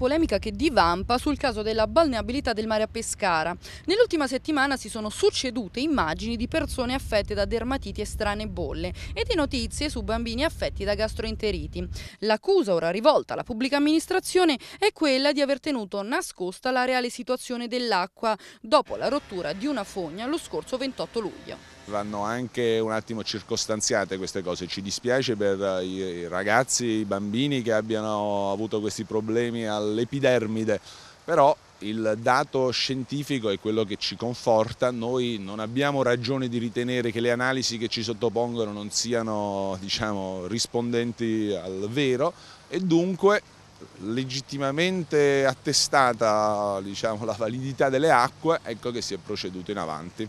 polemica che divampa sul caso della balneabilità del mare a Pescara. Nell'ultima settimana si sono succedute immagini di persone affette da dermatiti e strane bolle e di notizie su bambini affetti da gastroenteriti. L'accusa ora rivolta alla pubblica amministrazione è quella di aver tenuto nascosta la reale situazione dell'acqua dopo la rottura di una fogna lo scorso 28 luglio. Vanno anche un attimo circostanziate queste cose, ci dispiace per i ragazzi, i bambini che abbiano avuto questi problemi all'epidermide, però il dato scientifico è quello che ci conforta, noi non abbiamo ragione di ritenere che le analisi che ci sottopongono non siano diciamo, rispondenti al vero e dunque legittimamente attestata diciamo, la validità delle acque, ecco che si è proceduto in avanti.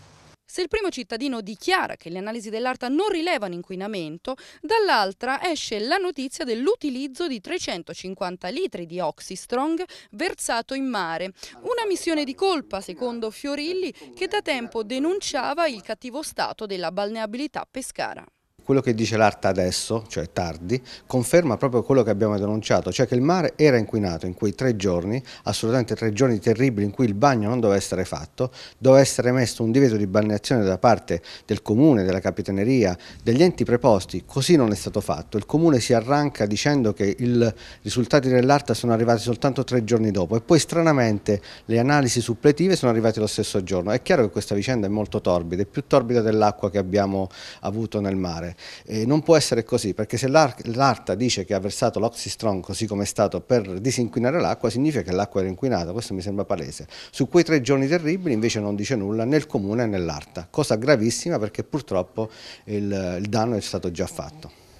Se il primo cittadino dichiara che le analisi dell'ARTA non rilevano inquinamento, dall'altra esce la notizia dell'utilizzo di 350 litri di Oxystrong versato in mare. Una missione di colpa, secondo Fiorilli, che da tempo denunciava il cattivo stato della balneabilità pescara. Quello che dice l'ARTA adesso, cioè tardi, conferma proprio quello che abbiamo denunciato, cioè che il mare era inquinato in quei tre giorni, assolutamente tre giorni terribili in cui il bagno non doveva essere fatto, doveva essere messo un divieto di balneazione da parte del comune, della capitaneria, degli enti preposti, così non è stato fatto. Il comune si arranca dicendo che i risultati dell'ARTA sono arrivati soltanto tre giorni dopo e poi stranamente le analisi suppletive sono arrivate lo stesso giorno. È chiaro che questa vicenda è molto torbida, è più torbida dell'acqua che abbiamo avuto nel mare fare. Eh, non può essere così, perché se l'ARTA dice che ha versato l'Oxystrong così come è stato per disinquinare l'acqua, significa che l'acqua era inquinata, questo mi sembra palese. Su quei tre giorni terribili invece non dice nulla né il Comune né l'ARTA, cosa gravissima perché purtroppo il, il danno è stato già fatto.